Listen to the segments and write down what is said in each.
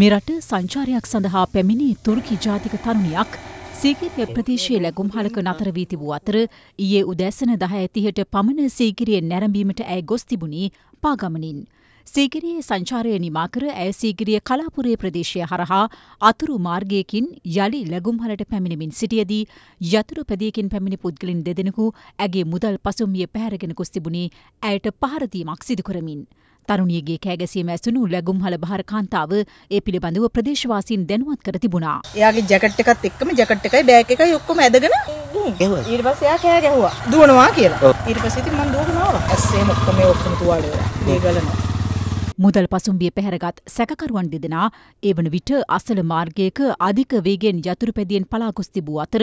මෙරට සංචාරයක් සඳහා පැමිණි තුර්කි ජාතික තරුණියක් සීගිරිය ප්‍රදේශයේ ලැගුම් හලක නතර වී තිබූ අතර ඊයේ උදෑසන දහ ඇතිහට පමණ සීගිරියෙන් නැරඹීමට ඇය ගොස් තිබුණි පාගමනින්. සීගිරියේ සංචාරය නිමා කර ඇය සීගිරිය කලාපුරේ ප්‍රදේශය හරහා අතුරු මාර්ගයකින් යළි ලැබුම්හලට පැමිණමින් සිටියදී යතුරු පැදියකින් පැමිණි පුද්ගලින් දෙදෙනෙකු ඇගේ මුදල් පසුම්ිය පැහැරගෙන කුස් තිබුණේ ඇයට පහරදීමක් සිදුකරමින්. තරුණියගේ කෑගැසීම ඇසුණු ලැගුම්හල භාර කාන්තාව ඒ පිළිබඳව ප්‍රදේශවාසීන් දැනුවත් කර තිබුණා. එයාගේ ජැකට් එකත් එක්කම ජැකට් එකයි බෑග් එකයි ඔක්කොම ඇදගෙන ඊට පස්සේ එයා කෑ ගැහුවා. දුවනවා කියලා. ඊට පස්සේ ඉතින් මම දුවගෙන ආවා. ඇස් එහෙම ඔක්කොම ඔක්කොම තුවාලේ. මේ ගලනවා. මුදල් පසුම්බිය පැහැරගත් සැකකරුවන් දෙදෙනා ඒවන විට අසල මාර්ගයක අධික වේගෙන් යතුරුපැදියෙන් පලාගොස් තිබූ අතර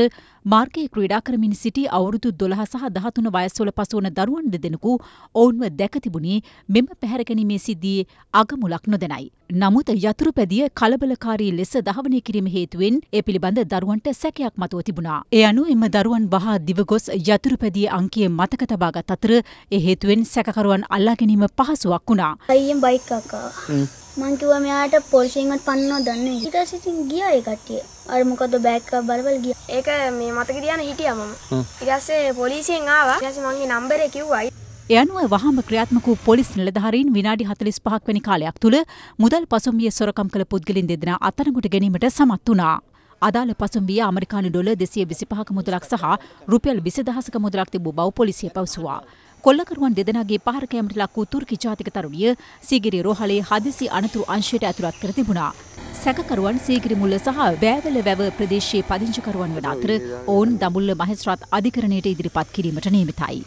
මාර්ගයේ ක්‍රීඩා කරමින් සිටි අවුරුදු දොළහ සහ දහතුන වයස්වල පසුවන දරුවන් දෙදෙනෙකු ඔවුන්ව දැකතිබුණේ මෙම පැහැරගැනීමේ සිද්ධියේ අගමුලක් නොදැනයි. නමුත් යතුරුපැදිය කලබලකාරී ලෙස දහවනය කිරීම හේතුවෙන් ඒ පිළිබඳ දරුවන්ට සැකයක් මතුව තිබුණා. ඒ අනුව එම දරුවන් වහා දිවගොස් යතුරුපැදිය අංකය මතක තබාගත් අතර ඒ හේතුවෙන් සැකකරුවන් අල්ලා ගැනීම පහසුවක් වුණා. අයියෙන් බයික් එක් කකාව මං කිව්වා මෙයාට පොලිසියෙන්වත් පන්නව දන්නේ ඊට පස්සේ ඉතින් ගියා ඒ කට්ටිය අර මොකද බෑග් එක බලවල ගියා ඒක මේ මතක තියාගෙන හිටියා මම ඊට පස්සේ පොලිසියෙන් ආවා ඊට පස්සේ මගේ නම්බරේ කිව්වා ඒ අනුව වහාම ක්‍රියාත්මක වූ පොලිස් නිලධාරීන් විනාඩි 45ක් වැනි කාලයක් තුල මුදල් පසුම්බිය සොරකම් කළ පුද්ගලින් දෙදෙනා අත්අඩංගුවට ගැනීමට සමත් වුණා. අදාළ පසුම්බිය අමරිකානු ඩොල දෙසිය විසිපහක මුදලක් සහ රුපියල් විසදහසක මුදලක් තිබූ බව පොලිසිය පවසුවා. කොල්ලකරුවන් දෙදෙනගේ පහරකෑමට ලක් වූ තුර්කි ජාතික තරුණිය සීගිරි රෝහලේ හදිසි අනතුරු අංශයට ඇතුළත් කර තිබුණා. සැකකරුවන් සීගිරි මුල්ල සහ බෑවැල වැව ප්‍රදේශයේ පදිංචිකරුවන් වන අතර ඔවුන් දඹුල්ල මහේස්ත්‍රාත් අධිකරණයට ඉදිරිපත් කිරීමට නියමිතයි.